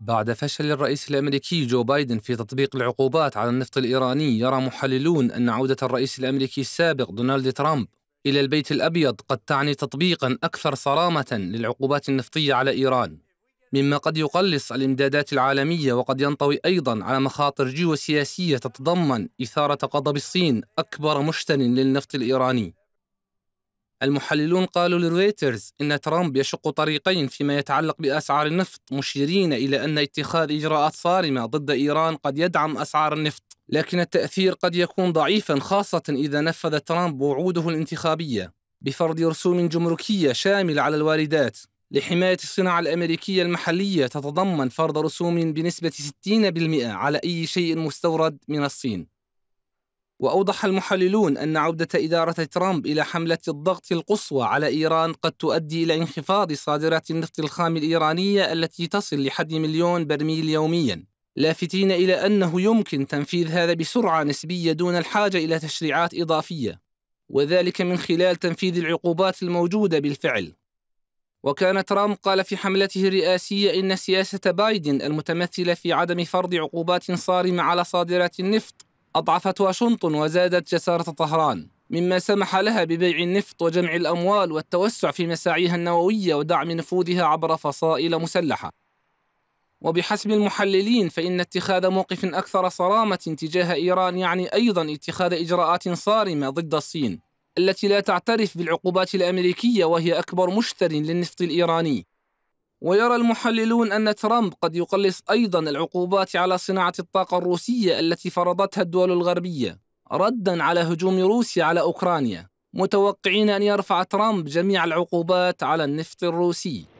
بعد فشل الرئيس الامريكي جو بايدن في تطبيق العقوبات على النفط الايراني يرى محللون ان عوده الرئيس الامريكي السابق دونالد ترامب الى البيت الابيض قد تعني تطبيقا اكثر صرامه للعقوبات النفطيه على ايران مما قد يقلص الامدادات العالميه وقد ينطوي ايضا على مخاطر جيوسياسيه تتضمن اثاره غضب الصين اكبر مشتن للنفط الايراني المحللون قالوا لرويترز إن ترامب يشق طريقين فيما يتعلق بأسعار النفط مشيرين إلى أن اتخاذ إجراءات صارمة ضد إيران قد يدعم أسعار النفط لكن التأثير قد يكون ضعيفا خاصة إذا نفذ ترامب وعوده الانتخابية بفرض رسوم جمركية شاملة على الواردات لحماية الصناعة الأمريكية المحلية تتضمن فرض رسوم بنسبة 60% على أي شيء مستورد من الصين وأوضح المحللون أن عودة إدارة ترامب إلى حملة الضغط القصوى على إيران قد تؤدي إلى انخفاض صادرات النفط الخام الإيرانية التي تصل لحد مليون برميل يومياً، لافتين إلى أنه يمكن تنفيذ هذا بسرعة نسبية دون الحاجة إلى تشريعات إضافية، وذلك من خلال تنفيذ العقوبات الموجودة بالفعل. وكان ترامب قال في حملته الرئاسية إن سياسة بايدن المتمثلة في عدم فرض عقوبات صارمة على صادرات النفط أضعفت واشنطن وزادت جسارة طهران مما سمح لها ببيع النفط وجمع الأموال والتوسع في مساعيها النووية ودعم نفوذها عبر فصائل مسلحة وبحسب المحللين فإن اتخاذ موقف أكثر صرامة تجاه إيران يعني أيضا اتخاذ إجراءات صارمة ضد الصين التي لا تعترف بالعقوبات الأمريكية وهي أكبر مشتر للنفط الإيراني ويرى المحللون أن ترامب قد يقلص أيضا العقوبات على صناعة الطاقة الروسية التي فرضتها الدول الغربية ردا على هجوم روسيا على أوكرانيا متوقعين أن يرفع ترامب جميع العقوبات على النفط الروسي